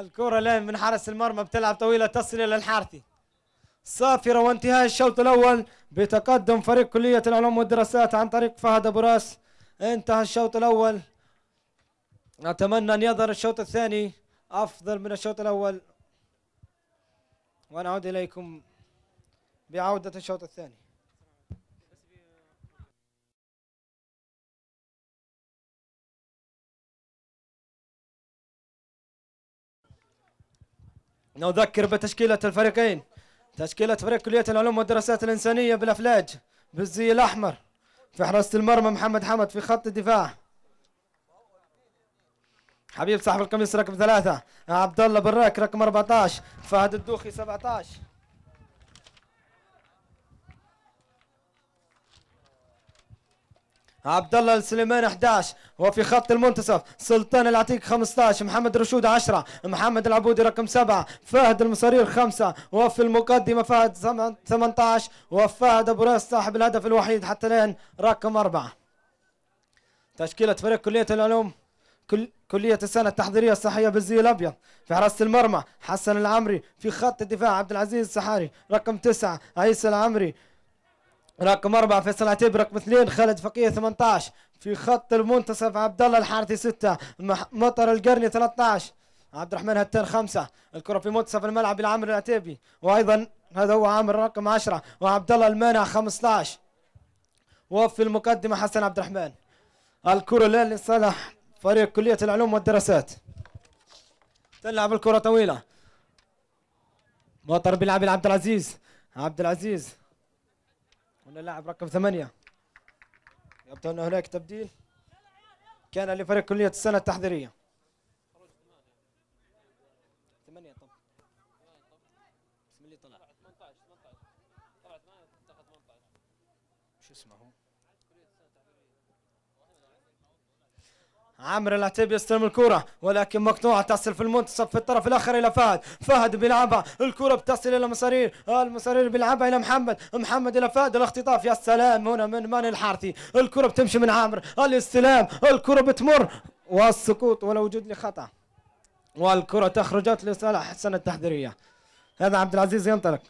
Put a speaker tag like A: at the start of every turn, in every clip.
A: الكرة الآن من حارس المرمى بتلعب طويلة تصل إلى الحارثي صافرة وانتهاء الشوط الأول بتقدم فريق كلية العلوم والدراسات عن طريق فهد أبو راس انتهى الشوط الأول نتمنى أن يظهر الشوط الثاني أفضل من الشوط الأول ونعود إليكم بعودة الشوط الثاني نذكر بتشكيلة الفريقين تشكيلة فريق كلية العلوم والدراسات الإنسانية بالأفلاج بالزي الأحمر في حراسة المرمى محمد حمد في خط الدفاع حبيب صاحب القميص رقم ثلاثة عبد الله براك رقم 14 فهد الدوخي 17 عبد الله السليمان 11 وفي خط المنتصف سلطان العتيق 15 محمد رشود 10 محمد العبودي رقم 7 فهد المصرير 5 وفي المقدمه فهد 18 وفهد ابو راس صاحب الهدف الوحيد حتى الان رقم 4 تشكيله فريق كليه العلوم كل كلية السنة التحضيرية الصحية بالزي الأبيض في حراسة المرمى حسن العمري في خط الدفاع عبد العزيز السحاري رقم تسعة عيسى العمري رقم أربعة فيصل عتيب رقم اثنين خالد فقيه 18 في خط المنتصف عبد الله الحارثي ستة مطر القرني 13 عبد الرحمن هتان خمسة الكرة في منتصف الملعب لعمرو العتيبي وأيضا هذا هو عامر رقم 10 وعبد الله المانع 15 وفي المقدمة حسن عبد الرحمن الكرة الآن لصالح فريق كلية العلوم والدراسات تلعب الكرة طويلة مطر بيلعب لعبد العزيز عبد العزيز هنا اللاعب رقم ثمانية يبدو أن هناك تبديل كان لفريق كلية السنة التحضيرية عمرو العتيبي يستلم الكرة ولكن مقطوعة تصل في المنتصف في الطرف الآخر إلى فهد فهد بيلعبها الكرة بتصل إلى مسارير المسارير بيلعبها إلى محمد محمد إلى فهد الاختطاف يا سلام هنا من ماني الحارثي الكرة بتمشي من عمرو الاستلام الكرة بتمر والسقوط ولا وجود لخطأ والكرة تخرجت لصالح حسن التحذيرية هذا عبد العزيز ينطلق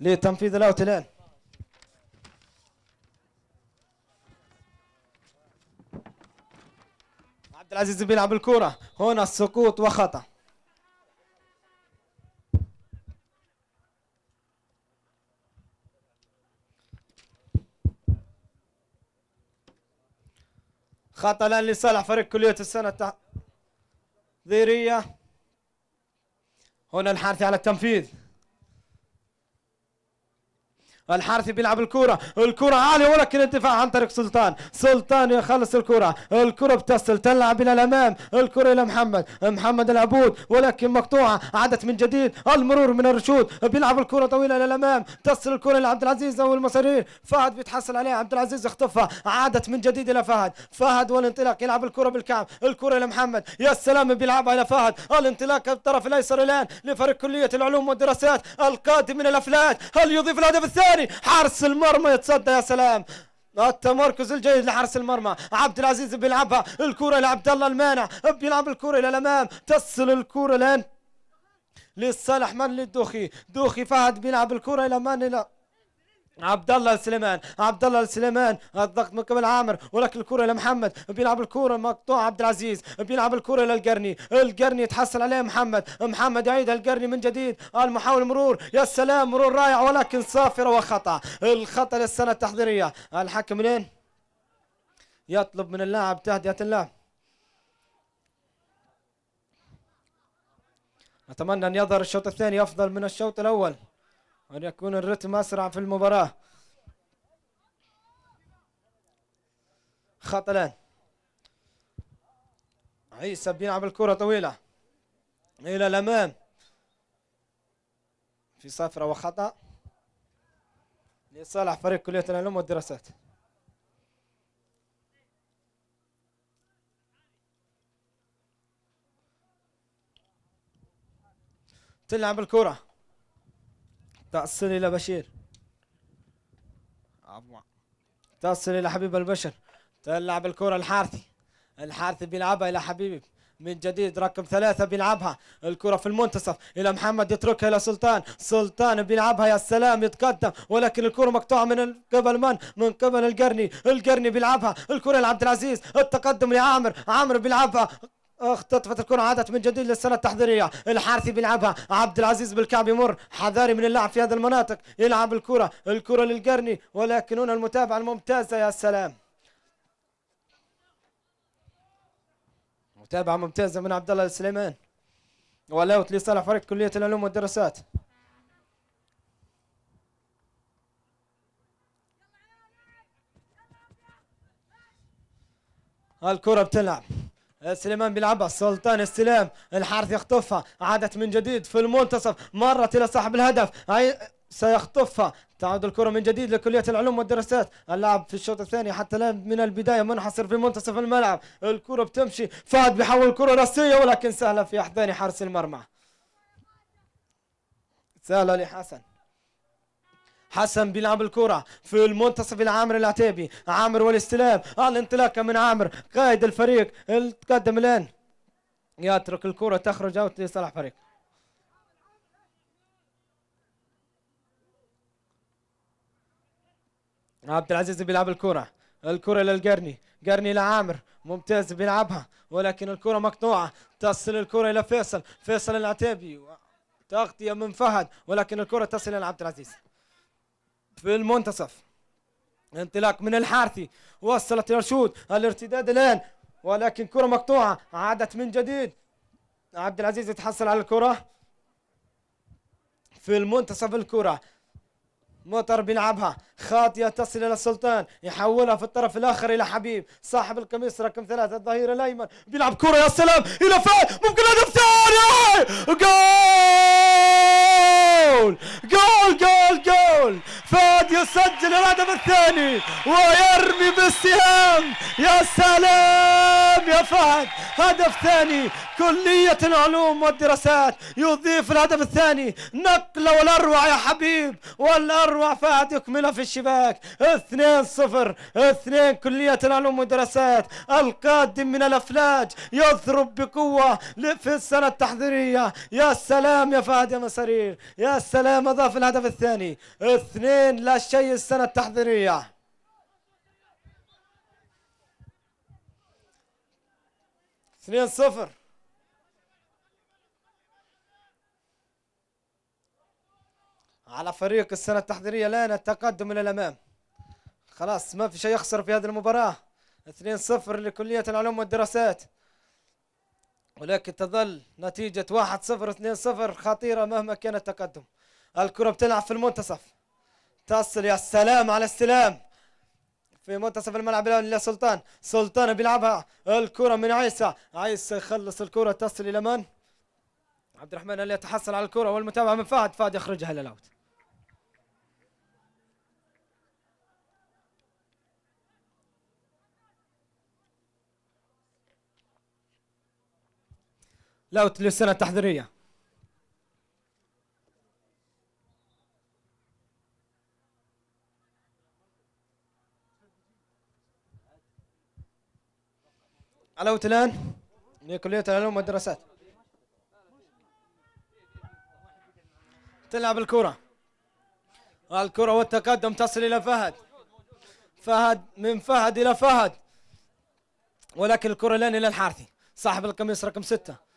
A: لتنفيذ الأوت الآن عبد العزيز بيلعب الكرة هنا السقوط وخطأ خطأ الآن لصالح فريق كلية السنة التحضيرية هنا الحارثي على التنفيذ الحارثي بيلعب الكرة الكرة عالية ولكن الدفاع عن طريق سلطان سلطان يخلص الكرة الكرة بتصل تلعب إلى الأمام الكرة إلى محمد محمد العبود ولكن مقطوعة عادت من جديد المرور من الرشود بيلعب الكرة طويلة إلى الأمام تصل الكرة لعبد العزيز أو المسارير فهد بيتحصل عليها عبد العزيز يخطفها عادت من جديد إلى فهد فهد والانطلاق يلعب الكرة بالكعب الكرة إلى محمد يا سلام بيلعبها إلى فهد الانطلاق الطرف الأيسر الآن لفريق كلية العلوم والدراسات القادم من الأفلات هل يضيف الهدف الثاني الثاني حارس المرمى يتصدى يا سلام التمركز الجيد لحارس المرمى عبد العزيز بيلعبها الكره لعبد الله المانع بيلعب الكره الى الامام تصل الكره الان لصالح من للدوخي دوخي فهد بيلعب الكره الى من الى عبد الله السليمان عبد الله السليمان الضغط من قبل عامر ولك الكره لمحمد بيلعب الكره مقطوع عبد العزيز بيلعب الكره للقرني القرني تحصل عليه محمد محمد يعيد القرني من جديد المحاول مرور يا سلام مرور رائع ولكن صافره وخطا الخطا للسنه التحضيريه الحكم لين يطلب من اللاعب تهدئه اللعب اتمنى ان يظهر الشوط الثاني افضل من الشوط الاول أن يكون الرتم أسرع في المباراة خط الآن عيسى بيلعب الكرة طويلة إلى الأمام في صفرة وخطأ لصالح فريق كلية العلوم والدراسات تلعب الكرة تأصل إلى بشير تصل إلى حبيب البشر تلعب الكرة الحارثي الحارثي بيلعبها إلى حبيبي من جديد رقم ثلاثة بيلعبها الكرة في المنتصف إلى محمد يتركها إلى سلطان سلطان بيلعبها يا سلام يتقدم ولكن الكرة مقطوعة من قبل من؟ من قبل القرني القرني بيلعبها الكرة لعبد العزيز التقدم لعامر عامر بيلعبها اختطفت الكرة عادت من جديد للسنة التحضيرية الحارثي بيلعبها عبد العزيز بالكعب يمر حذاري من اللعب في هذا المناطق يلعب الكرة الكرة للقرني ولكن هنا المتابعة الممتازة يا سلام متابعة ممتازة من عبد الله السليمان ولاوت لصالح فريق كلية العلوم والدراسات الكرة بتلعب أه، سليمان بيلعبها سلطان السلام الحارث يخطفها عادت من جديد في المنتصف مرت الى صاحب الهدف سيخطفها تعود الكرة من جديد لكلية العلوم والدراسات اللعب في الشوط الثاني حتى الآن من البداية منحصر في منتصف الملعب الكرة بتمشي فهد بيحول الكرة راسية ولكن سهلة في أحضان حارس المرمى سهلة لحسن حسن بيلعب الكرة في المنتصف لعامر العتيبي عامر والاستلام الانطلاقة من عامر قائد الفريق تقدم الآن يترك الكرة تخرج أوت لصالح فريق عبد العزيز بيلعب الكرة الكرة للقرني قرني لعامر ممتاز بيلعبها ولكن الكرة مقطوعة تصل الكرة إلى فيصل فيصل العتيبي تغطية من فهد ولكن الكرة تصل إلى عبد العزيز في المنتصف انطلاق من الحارثي وصلت الرشود الارتداد الان ولكن كره مقطوعه عادت من جديد عبد العزيز يتحصل على الكره في المنتصف الكره مطر بيلعبها خاطيه تصل الى السلطان يحولها في الطرف الاخر الى حبيب صاحب القميص رقم ثلاثه الظهير الايمن بيلعب كره يا سلام الى فين ممكن هدف ثاني جول جول جول جول فهد يسجل الهدف الثاني ويرمي بالسهام يا سلام يا فهد هدف ثاني كلية العلوم والدراسات يضيف الهدف الثاني نقلة والأروع يا حبيب والأروع فهد يكملها في الشباك 2-0 2 كلية العلوم والدراسات القادم من الأفلاج يضرب بقوة في السنة التحضيرية يا سلام يا فهد يا مسارير يا سلام أضاف الهدف الثاني 2 الحين لا شيء السنة التحضيرية اثنين صفر على فريق السنة التحضيرية لنا التقدم إلى الأمام خلاص ما في شيء يخسر في هذه المباراة 2-0 لكلية العلوم والدراسات ولكن تظل نتيجة 1-0 2-0 خطيرة مهما كان التقدم الكرة بتلعب في المنتصف تصل يا سلام على السلام في منتصف الملعب الان لسلطان سلطان بيلعبها الكره من عيسى عيسى يخلص الكره تصل الى من عبد الرحمن اللي يتحصل على الكره والمتابعه من فهد فهد يخرجها للاوت لاوت للسنه التحضيريه علوتلان لكلية العلوم والدراسات تلعب الكرة الكرة والتقدم تصل إلى فهد فهد من فهد إلى فهد ولكن الكرة الآن إلى الحارثي صاحب القميص رقم ستة